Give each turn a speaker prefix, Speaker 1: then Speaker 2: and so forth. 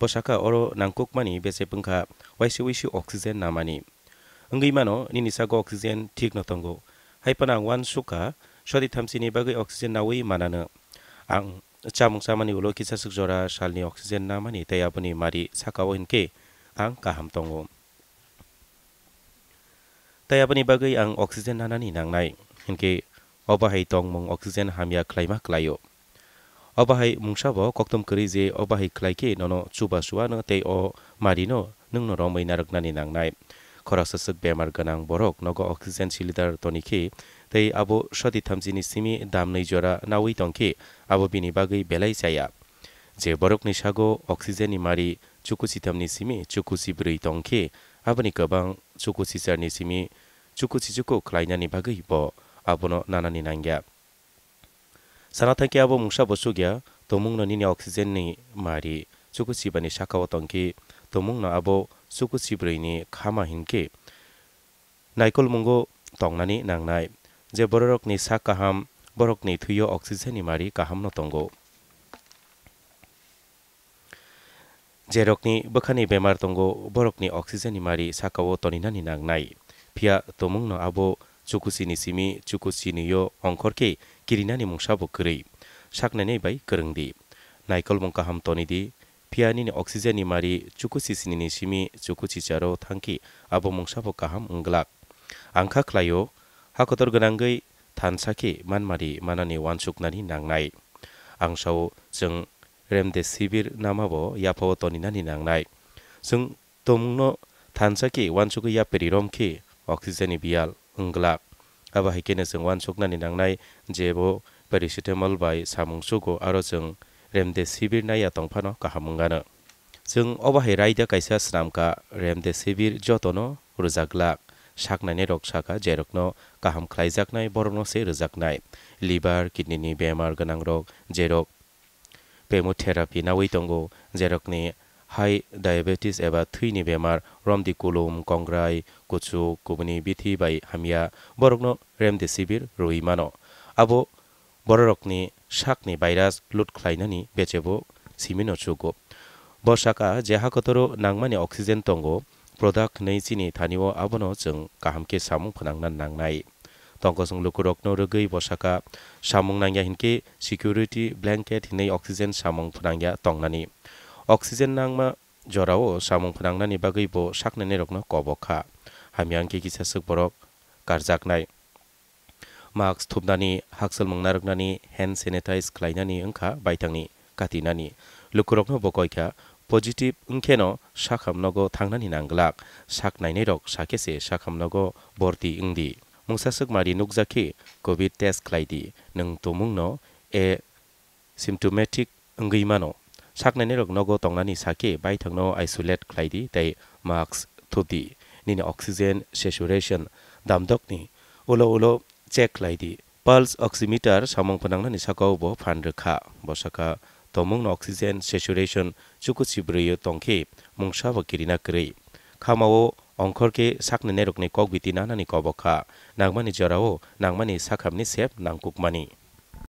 Speaker 1: posaka oro n a n g k u k mani bese pungkha waisi waisi oxygen namani ongei mano nini sago oxygen thik no tongo haipana wan suka shodi thamsini bagai oxygen nawei manana ang chamung samani ulo kisa sukjora shalni oxygen namani tayapuni mari sakao inke ang kaham tongo tayapuni bagai ang oxygen nanani nangnai inke obahai tongmong oxygen hamya klaima klayo অবাহাই mungsabo ককটম kri je obahai khlaike nono চুবা suwa নে te o marino nungno romai narak nani বেমার গনাং বরক নগ oxygen সিলিডার তনিখি তাই আবো সদি থামজি সিমি দাম নই জরা নাউই তংখি আবো বিনি বাগৈ বেলাই চাইয়া যে বরক নি সাগো অক্সিজেন মারি চুকুচি থামনি সিমি চুকুচি ব্রৈ তংখি আবনি গবাং চুকুচি চারনি সিমি চুকুচি চুকু খ্লাইনানি বাগৈ ব আবনো নানানি নাঙ্গা sanatan kia bo mungsa bo sugya tomung no nini oxygen ni mari suku sibani shakawa tongki tomung no abo suku sibrei ni khama hinke নাইকল মঙ্গ টংনানি নাংনাই যে বড়রকনি সা কাহাম বরকনি থুইয় অক্সিজেন ইমারি কাহাম নতঙ্গ যে রকনি বখানি বেমার তঙ্গ বরকনি অক্সিজেন ইমারি সাকাও তনিনানি নাংনাই ফিয়া তমুং ন আবো चुकुसिनी सिमी चुकुसिनी यो अंखरके किरिनानि मुंसाबो करै साकनानै बाय करंदि नाइकल मंका हाम तनिदि 피아닌 옥시젠이 말이 주쿠시스니니 심이 주쿠치자로 탕키 아보몽샤보 까함 응글락 앙카클라요 하코더 그랑거이 단사키 만마리 만나니 완숙나니 낭나이 앙샤오 증 렘데시비르 남아보 야포 떠니나니 낭나이 증 동노 단사키 완숙의 야페리롬키 옥시젠이 비알 ungla aba haikene jeng wan suknani nangnai jebo paracetamol bai samungsugo aro jeng remdesivir naya tongphano kahamungano jeng oba hai raida kaisa snamka remdesivir jotono rujaglak সাকনাইনি রকসাকা যেরকনো কাহাম খ্লাইজাকনাই বরনো সে রোজাকনাই লিভার কিডনিনি বেমার গোনাং রোগ যেরক পেমোথেরাপি নাউই তঙ্গো যেরকনি হাই ডায়াবেটিস এবার एबा বেমার রমদি কুলুম কংগ্রাই কুচু কুবনি বিথি বাই হামিয়া बरगनो रेमदेसिबिर रहिमानो আবো बररकनि শাকনি ভাইরাস লুট খ্লাইনানি বেচেবো সিমিনো চুগো বসাকা জেহা কতরো নাংমানি অক্সিজেন তঙ্গ প্রদাক নেই চিনি থানিও আবনো জং কাহামকে সামুং ফনাংনান নাংনাই তঙ্কজং লুকুরকনো রগৈ বর্ষাকা সামুং নাংয়া হিনকে সিকিউরিটি ব্ল্যাঙ্কেট হিনে অক্সিজেন সামুং ফনাংয়া তংনানি oxygen nangma jorao samung phwnangnani bagwi bo saknani rokno kobokha hamyang ki kisa suk borok karjaknai mask थुबनानि हाकसल मंना रखनानि हेन्ड सेनेटाइज खालायनानि ओंखा बायथांनि काटिनानि लुकुरकनो बकयखा पजिटिभ ओंखेनो साखामनगो थांनानि नांगलाक साखनायनै रक साखेसे साखामनगो बर्ति ओंदि मुसासोक मारि नुकजाखि कोभिड टेस्ट खालायदि नों तमुंनो ए सिम्टमेटिक ओंगैमानो saknani rok nogo tongnani sake bai thangno isolate khlaidi tei mask thudi nini oxygen saturation damdokni ulo ulo check khlaidi pulse oximeter samong panangnani sakao bo phan rekha bosaka tomung oxygen saturation chuku chibriyo tongke mungsa ba kirina krei khamao অংখরকে সাকনে নেরকনি কক বিতি নানানি কবখা নাগমানি জরাও নাগমানি সাখামনি সেপ নাংকুকমানি